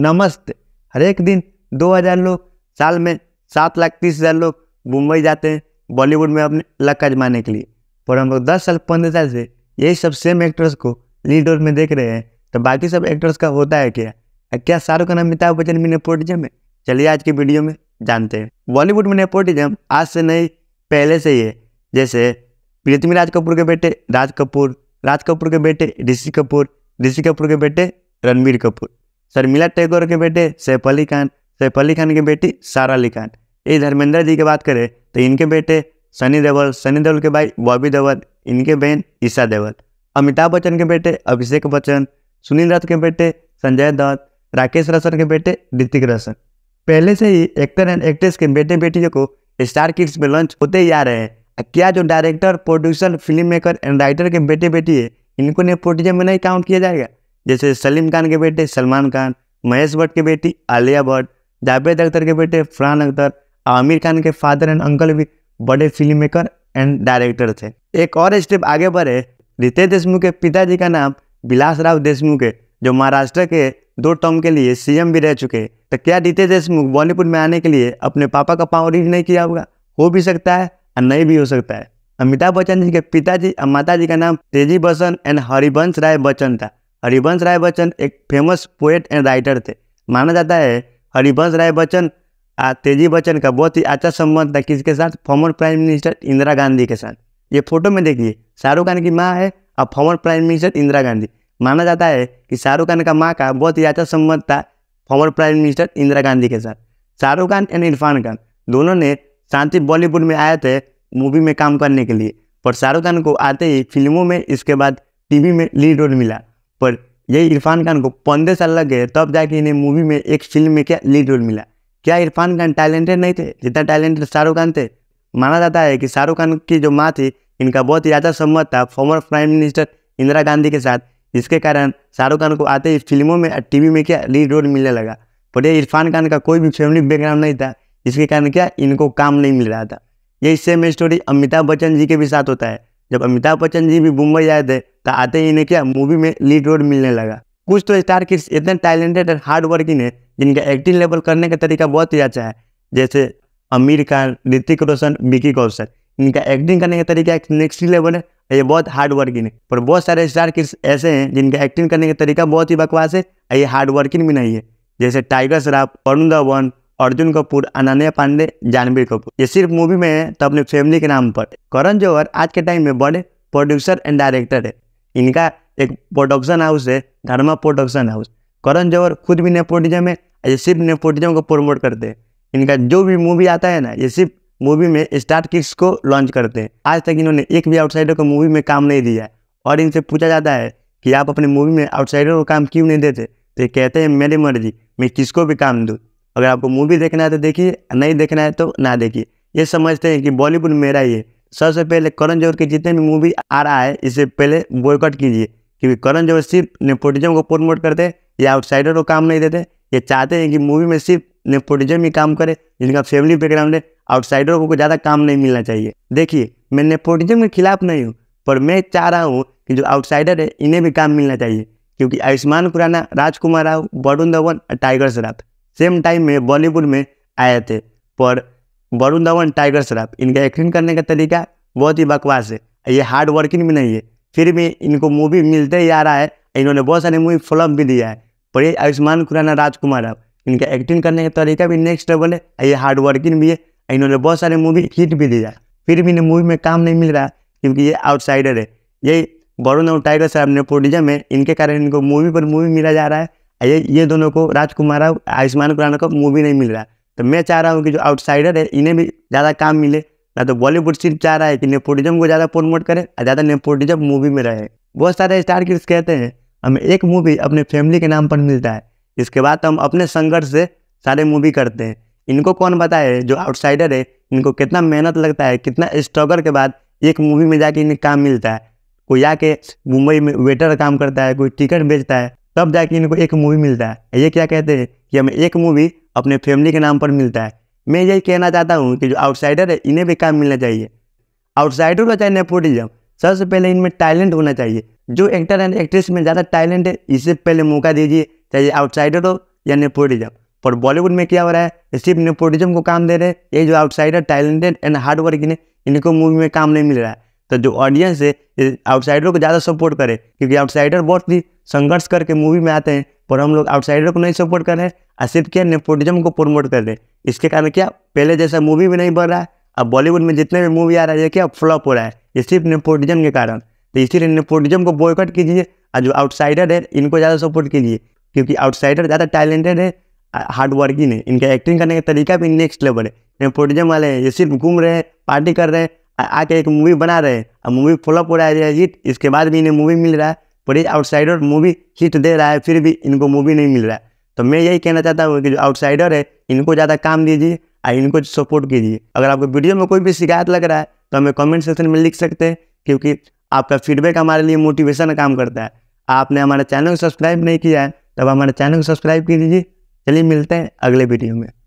नमस्ते हर एक दिन 2000 लोग साल में सात लाख तीस हज़ार लोग मुंबई जाते हैं बॉलीवुड में अपने लक आजमाने के लिए पर हम लोग दस साल पंद्रह साल से यही सब सेम एक्टर्स को लीड रोल में देख रहे हैं तो बाकी सब एक्टर्स का होता है क्या क्या शाहरुख खान अमिताभ बच्चन में नेपोटिज्म है चलिए आज की वीडियो में जानते हैं बॉलीवुड में नेपोटिज्म आज से नहीं पहले से ही है जैसे पृथ्वीराज कपूर के बेटे राज कपूर राज कपूर के बेटे ऋषि कपूर ऋषि कपूर के बेटे रणबीर कपूर शर्मिला टैगोर के बेटे सैफ अली खान सैफ अली खान की बेटी सारा अली खान ये धर्मेंद्र जी की बात करें तो इनके बेटे सनी देवल सनी देवल के भाई बॉबी देवल इनके बहन ईशा देवल अमिताभ बच्चन के बेटे अभिषेक बच्चन सुनील दत्त के बेटे संजय दत्त राकेश रसन के बेटे ऋतिक रसन पहले से ही एक्टर एंड एक्ट्रेस के बेटे बेटियों को स्टार किड्स में लॉन्च होते ही आ रहे हैं क्या जो director producer film maker and writer के बेटे बेटी है इनको नेपोटिज्म में नहीं काउंट किया जाएगा जैसे सलीम खान के बेटे सलमान खान महेश भट्ट के बेटी आलिया भट्ट जावेद अख्तर के बेटे फरहान अख्तर आमिर खान के फादर एंड अंकल भी बड़े फिल्म मेकर एंड डायरेक्टर थे एक और स्टेप आगे बढ़े रितेश देशमुख के पिताजी का नाम बिलास राव देशमुख है जो महाराष्ट्र के दो टर्म के लिए सीएम भी रह चुके तो क्या रितेश देशमुख बॉलीवुड में आने के लिए अपने पापा का पावर रीच नहीं किया होगा हो भी सकता है और नहीं भी हो सकता है अमिताभ बच्चन जी के पिताजी और माता जी का नाम तेजी बच्चन एंड हरिवंश राय बच्चन था हरिवंश राय बच्चन एक फेमस पोएट एंड राइटर थे माना जाता है हरिवंश राय बच्चन आ तेजी बच्चन का बहुत ही अच्छा संबंध था किसके साथ former prime minister Indira Gandhi के साथ ये फोटो में देखिए शाहरुख खान की माँ है और former prime minister Indira Gandhi माना जाता है कि शाहरुख खान का माँ का बहुत ही अच्छा संबंध था former prime minister Indira Gandhi के साथ शाहरुख खान एंड इरफान खान दोनों ने शांति बॉलीवुड में आए थे मूवी में काम करने के लिए पर शाहरुख खान को आते ही फिल्मों में इसके बाद टीवी में लीड रोल मिला पर यही इरफान खान को पंद्रह साल लग गए तब जाके इन्हें मूवी में एक फिल्म में क्या लीड रोल मिला क्या इरफान खान टैलेंटेड नहीं थे जितना टैलेंटेड शाहरुख खान थे माना जाता है कि शाहरुख खान की जो माँ थी इनका बहुत ही ज़्यादा सम्मत था former prime minister Indira Gandhi के साथ जिसके कारण शाहरुख खान को आते ही फिल्मों में टीवी में क्या लीड रोल मिलने लगा पर ये इरफान खान का कोई भी फैमिली बैकग्राउंड नहीं था जिसके कारण क्या इनको काम नहीं मिल रहा था यही सेम स्टोरी अमिताभ बच्चन जी के भी साथ होता है जब अमिताभ बच्चन जी भी मुंबई आए थे तो आते ही इन्हें क्या मूवी में लीड रोल मिलने लगा कुछ तो स्टार किड्स इतने टैलेंटेड और हार्ड वर्किंग है जिनका एक्टिंग लेवल करने का तरीका बहुत ही अच्छा है जैसे आमिर खान ऋतिक रोशन विकी कौशल इनका एक्टिंग करने का तरीका नेक्स्ट लेवल है ये बहुत हार्ड वर्किंग है पर बहुत सारे स्टार किड्स ऐसे हैं जिनका एक्टिंग करने का तरीका बहुत ही बकवास है और ये हार्ड वर्किंग भी नहीं है जैसे टाइगर श्राफ वरुण धवन अर्जुन कपूर अनन्या पांडे जानवीर कपूर ये सिर्फ मूवी में है तो अपने फैमिली के नाम पर करण जौहर आज के टाइम में बड़े प्रोड्यूसर एंड डायरेक्टर है इनका एक प्रोडक्शन हाउस है धर्मा प्रोडक्शन हाउस करण जौहर खुद भी नेपोटिज्म है ये सिर्फ नेपोटिज्म को प्रमोट करते हैं इनका जो भी मूवी आता है ना ये सिर्फ मूवी में स्टार किस को लॉन्च करते हैं आज तक इन्होंने एक भी आउटसाइडर को मूवी में काम नहीं दिया और इनसे पूछा जाता है कि आप अपने मूवी में आउटसाइडर को काम क्यों नहीं देते तो ये कहते हैं मेरी मर्जी मैं किसको भी काम दूँ अगर आपको मूवी देखना है तो देखिए नहीं देखना है तो ना देखिए ये समझते हैं कि बॉलीवुड मेरा ही है सबसे पहले करण जौहर की जितने भी मूवी आ रहा है इससे पहले बॉयकट कीजिए क्योंकि करण जौहर सिर्फ नेपोटिज्म को प्रमोट करते हैं या आउटसाइडर को काम नहीं देते ये चाहते हैं कि मूवी में सिर्फ नेपोटिज्म ही काम करे जिनका फैमिली बैकग्राउंड है आउटसाइडर को ज़्यादा काम नहीं मिलना चाहिए देखिए मैं नेपोटिज्म के खिलाफ नहीं हूँ पर मैं चाह रहा हूँ कि जो आउटसाइडर है इन्हें भी काम मिलना चाहिए क्योंकि आयुष्मान खुराना राजकुमार राव वरुण धवन और टाइगर श्राफ सेम टाइम में बॉलीवुड में आए थे पर वरुण धवन टाइगर श्रॉफ इनका एक्टिंग करने का तरीका बहुत ही बकवास है ये हार्ड वर्किंग भी नहीं है फिर भी इनको मूवी मिलते ही आ रहा है इन्होंने बहुत सारे मूवी फ्लॉप भी दिया है पर ये आयुष्मान खुराना राजकुमार अब इनका एक्टिंग करने का तरीका भी नेक्स्ट लेवल है ये हार्ड वर्किंग भी है इन्होंने बहुत सारे मूवी हिट भी दिया फिर भी इन्हें मूवी में काम नहीं मिल रहा क्योंकि ये आउटसाइडर है यही वरुण और टाइगर साहब ने पोडिजा में इनके कारण इनको मूवी पर मूवी मिला जा रहा है ये ये दोनों को राजकुमार आयुष्मान खुराना को मूवी नहीं मिल रहा है तो मैं चाह रहा हूँ कि जो आउटसाइडर है इन्हें भी ज़्यादा काम मिले ना तो बॉलीवुड सिर्फ चाह रहा है कि नेपोटिज्म को ज़्यादा प्रमोट करे और ज़्यादा नेपोटिज्म मूवी में रहे बहुत सारे स्टार किड्स कहते हैं हमें एक मूवी अपने फैमिली के नाम पर मिलता है इसके बाद तो हम अपने संघर्ष से सारे मूवी करते हैं इनको कौन बताए जो आउटसाइडर है इनको कितना मेहनत लगता है कितना स्ट्रगल के बाद एक मूवी में जाके इन्हें काम मिलता है कोई आके मुंबई में वेटर काम करता है कोई टिकट बेचता है तब जाके इनको एक मूवी मिलता है ये क्या कहते हैं कि हमें एक मूवी अपने फैमिली के नाम पर मिलता है मैं यही कहना चाहता हूँ कि जो आउटसाइडर है इन्हें भी काम मिलना चाहिए आउटसाइडर का चाहे नेपोटिज्म सबसे पहले इनमें टैलेंट होना चाहिए जो एक्टर एंड एक्ट्रेस में ज़्यादा टैलेंट है इसे पहले मौका दीजिए चाहे आउटसाइडर हो या नेपोटिज्म पर बॉलीवुड में क्या हो रहा है सिर्फ नेपोटिज्म को काम दे रहे हैं ये जो outsider talented and hard working है इनको मूवी में काम नहीं मिल रहा है तो जो ऑडियंस है आउटसाइडर को ज़्यादा सपोर्ट करें क्योंकि आउटसाइडर बहुत ही संघर्ष करके मूवी में आते हैं पर हम लोग आउटसाइडर को नहीं सपोर्ट कर रहे हैं और सिर्फ क्या नेपोटिज्म को प्रमोट कर रहे हैं इसके कारण क्या पहले जैसा मूवी भी नहीं बन रहा है अब बॉलीवुड में जितने भी मूवी आ रहा है क्या फ्लॉप हो रहा है ये सिर्फ नेपोटिज्म के कारण तो इसीलिए नेपोटिज्म को बॉयकट कीजिए और जो आउटसाइडर है इनको ज़्यादा सपोर्ट कीजिए क्योंकि आउटसाइडर ज़्यादा टैलेंटेड है हार्ड वर्किंग है इनका एक्टिंग करने का तरीका भी नेक्स्ट लेवल है नेपोटिज्म वाले हैं ये सिर्फ घूम रहे हैं पार्टी कर रहे हैं आके एक मूवी बना रहे अब मूवी फॉलोअप हो रहा है हिट इसके बाद भी इन्हें मूवी मिल रहा है पर आउटसाइडर मूवी हिट दे रहा है फिर भी इनको मूवी नहीं मिल रहा है तो मैं यही कहना चाहता हूँ कि जो आउटसाइडर है इनको ज़्यादा काम दीजिए और इनको सपोर्ट कीजिए अगर आपको वीडियो में कोई भी शिकायत लग रहा है तो हमें कमेंट सेक्शन में लिख सकते हैं क्योंकि आपका फीडबैक हमारे लिए मोटिवेशन काम करता है आपने हमारे चैनल को सब्सक्राइब नहीं किया है तब हमारे चैनल को सब्सक्राइब कीजिए दीजिए चलिए मिलते हैं अगले वीडियो में